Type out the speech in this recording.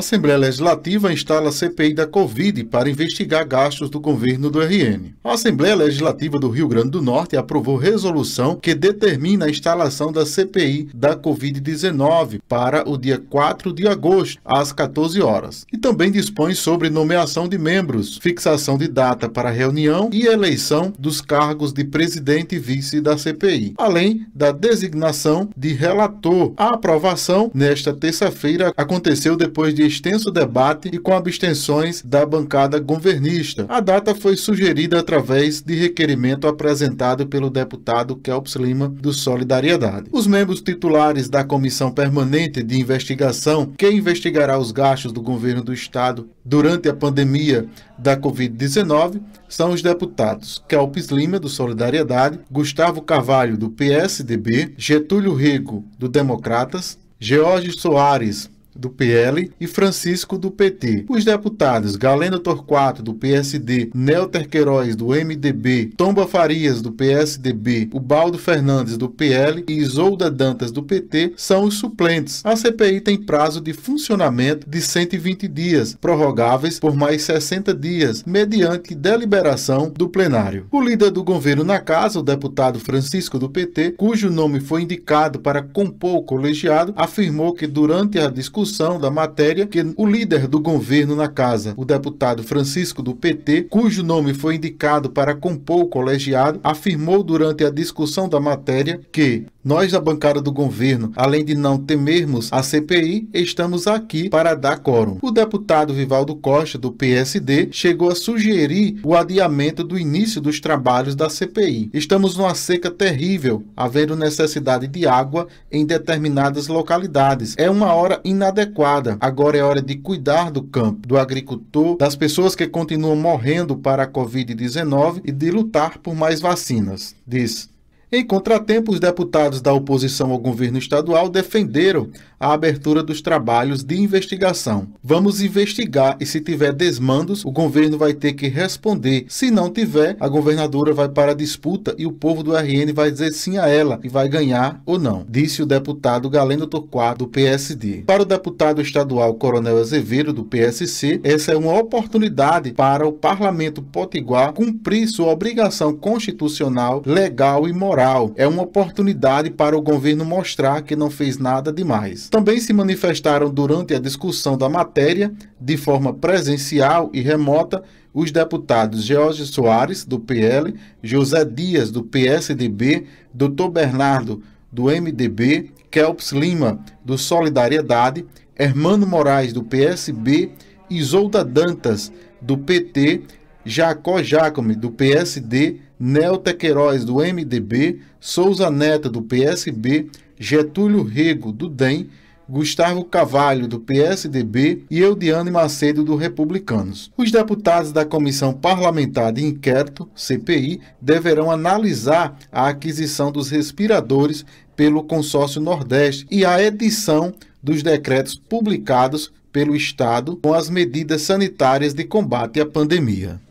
Assembleia Legislativa instala CPI da Covid para investigar gastos do governo do RN. A Assembleia Legislativa do Rio Grande do Norte aprovou resolução que determina a instalação da CPI da Covid-19 para o dia 4 de agosto, às 14 horas, e também dispõe sobre nomeação de membros, fixação de data para reunião e eleição dos cargos de presidente e vice da CPI, além da designação de relator. A aprovação nesta terça-feira aconteceu depois de extenso debate e com abstenções da bancada governista. A data foi sugerida através de requerimento apresentado pelo deputado Kelps Lima, do Solidariedade. Os membros titulares da Comissão Permanente de Investigação, que investigará os gastos do governo do Estado durante a pandemia da Covid-19, são os deputados Kelps Lima, do Solidariedade, Gustavo Carvalho, do PSDB, Getúlio Rego, do Democratas, George Soares, do PL, e Francisco do PT. Os deputados Galeno Torquato, do PSD, Nelter Queiroz, do MDB, Tomba Farias, do PSDB, Ubaldo Fernandes, do PL e Isolda Dantas, do PT, são os suplentes. A CPI tem prazo de funcionamento de 120 dias, prorrogáveis por mais 60 dias, mediante deliberação do plenário. O líder do governo na casa, o deputado Francisco do PT, cujo nome foi indicado para compor o colegiado, afirmou que durante a discussão discussão da matéria que o líder do governo na casa, o deputado Francisco do PT, cujo nome foi indicado para compor o colegiado, afirmou durante a discussão da matéria que nós, da bancada do governo, além de não temermos a CPI, estamos aqui para dar quórum. O deputado Vivaldo Costa, do PSD, chegou a sugerir o adiamento do início dos trabalhos da CPI. Estamos numa seca terrível, havendo necessidade de água em determinadas localidades. É uma hora inadequada. Agora é hora de cuidar do campo, do agricultor, das pessoas que continuam morrendo para a Covid-19 e de lutar por mais vacinas, diz em contratempo, os deputados da oposição ao governo estadual defenderam a abertura dos trabalhos de investigação. Vamos investigar e se tiver desmandos, o governo vai ter que responder. Se não tiver, a governadora vai para a disputa e o povo do RN vai dizer sim a ela e vai ganhar ou não, disse o deputado Galeno Torquato, do PSD. Para o deputado estadual Coronel Azevedo, do PSC, essa é uma oportunidade para o parlamento potiguar cumprir sua obrigação constitucional, legal e moral. É uma oportunidade para o governo mostrar que não fez nada demais também se manifestaram durante a discussão da matéria, de forma presencial e remota, os deputados Jorge Soares, do PL, José Dias, do PSDB, Dr. Bernardo, do MDB, Kelps Lima, do Solidariedade, Hermano Moraes, do PSB, Isolda Dantas, do PT, Jacó Jacome, do PSD, Nelta Queiroz, do MDB, Souza Neto, do PSB, Getúlio Rego, do DEM, Gustavo Cavalho, do PSDB, e Eudiane Macedo, do Republicanos. Os deputados da Comissão Parlamentar de Inquérito, CPI, deverão analisar a aquisição dos respiradores pelo Consórcio Nordeste e a edição dos decretos publicados pelo Estado com as medidas sanitárias de combate à pandemia.